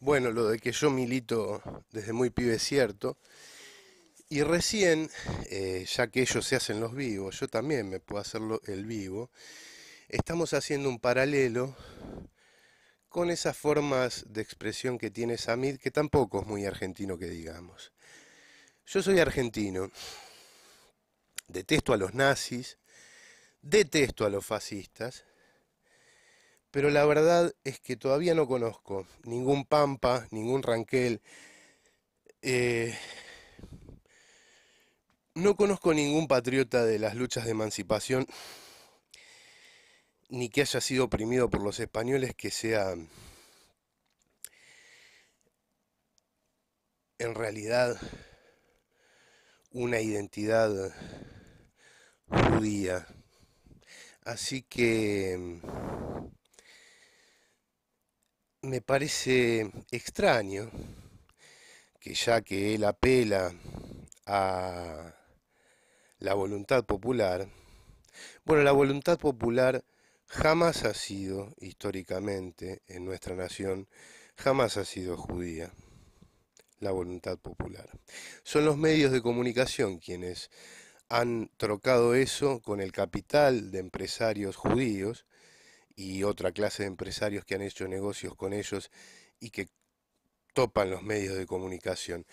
Bueno, lo de que yo milito desde muy pibe cierto. Y recién, eh, ya que ellos se hacen los vivos, yo también me puedo hacerlo el vivo, estamos haciendo un paralelo con esas formas de expresión que tiene Samid, que tampoco es muy argentino que digamos. Yo soy argentino, detesto a los nazis, detesto a los fascistas, pero la verdad es que todavía no conozco ningún Pampa, ningún Ranquel. Eh, no conozco ningún patriota de las luchas de emancipación, ni que haya sido oprimido por los españoles que sea en realidad una identidad judía. Así que me parece extraño que ya que él apela a la voluntad popular, bueno, la voluntad popular jamás ha sido históricamente en nuestra nación, jamás ha sido judía, la voluntad popular. Son los medios de comunicación quienes han trocado eso con el capital de empresarios judíos y otra clase de empresarios que han hecho negocios con ellos y que topan los medios de comunicación.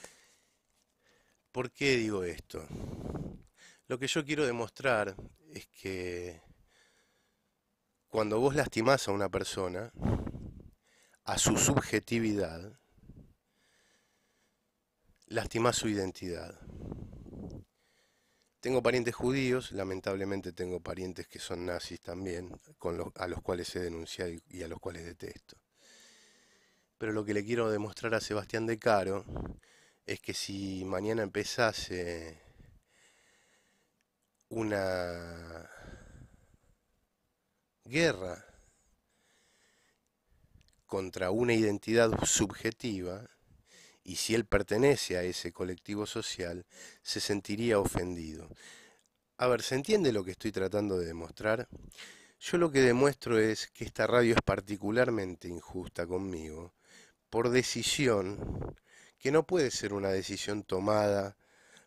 ¿Por qué digo esto? Lo que yo quiero demostrar es que cuando vos lastimás a una persona, a su subjetividad, lastimás su identidad. Tengo parientes judíos, lamentablemente tengo parientes que son nazis también, a los cuales he denunciado y, y, a los cuales detesto. Pero lo que le quiero demostrar a Sebastián de Caro es que si mañana empezase una guerra contra una identidad subjetiva, y si él pertenece a ese colectivo social, se sentiría ofendido. A ver, ¿se entiende lo que estoy tratando de demostrar? Yo lo que demuestro es que esta radio es particularmente injusta conmigo por decisión que no puede ser una decisión tomada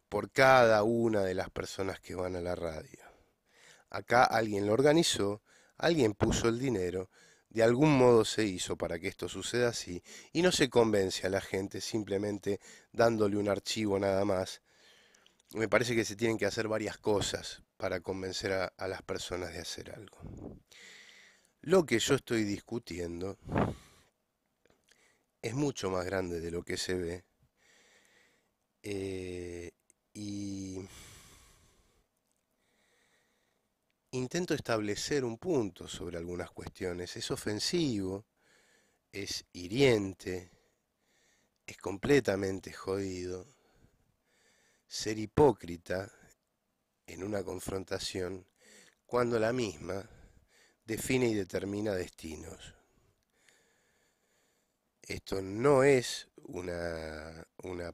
por cada una de las personas que van a la radio. Acá alguien lo organizó, alguien puso el dinero, de algún modo se hizo para que esto suceda así y no se convence a la gente simplemente dándole un archivo nada más. Me parece que se tienen que hacer varias cosas para convencer a, las personas de hacer algo. Lo que yo estoy discutiendo es mucho más grande de lo que se ve. Eh, y intento establecer un punto sobre algunas cuestiones. Es ofensivo, es hiriente, es completamente jodido. Ser hipócrita en una confrontación cuando la misma define y determina destinos. Esto no es una, una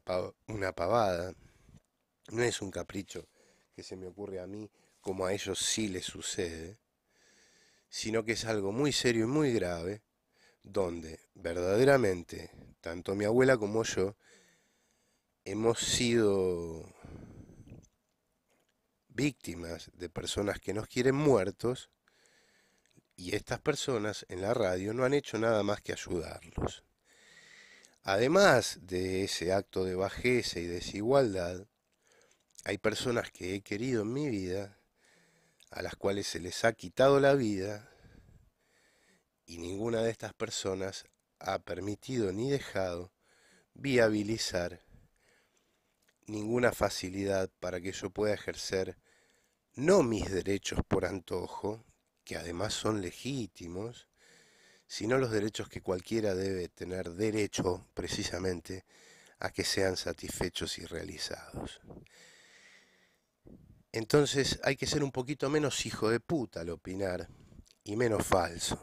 pavada, no es un capricho que se me ocurre a mí como a ellos sí les sucede, sino que es algo muy serio y muy grave, donde verdaderamente, tanto mi abuela como yo, hemos sido víctimas de personas que nos quieren muertos y estas personas en la radio no han hecho nada más que ayudarlos. Además de ese acto de bajeza y desigualdad, hay personas que he querido en mi vida a las cuales se les ha quitado la vida y ninguna de estas personas ha permitido ni dejado viabilizar ninguna facilidad para que yo pueda ejercer no mis derechos por antojo, que además son legítimos, sino los derechos que cualquiera debe tener derecho precisamente a que sean satisfechos y realizados. Entonces hay que ser un poquito menos hijo de puta al opinar y menos falso.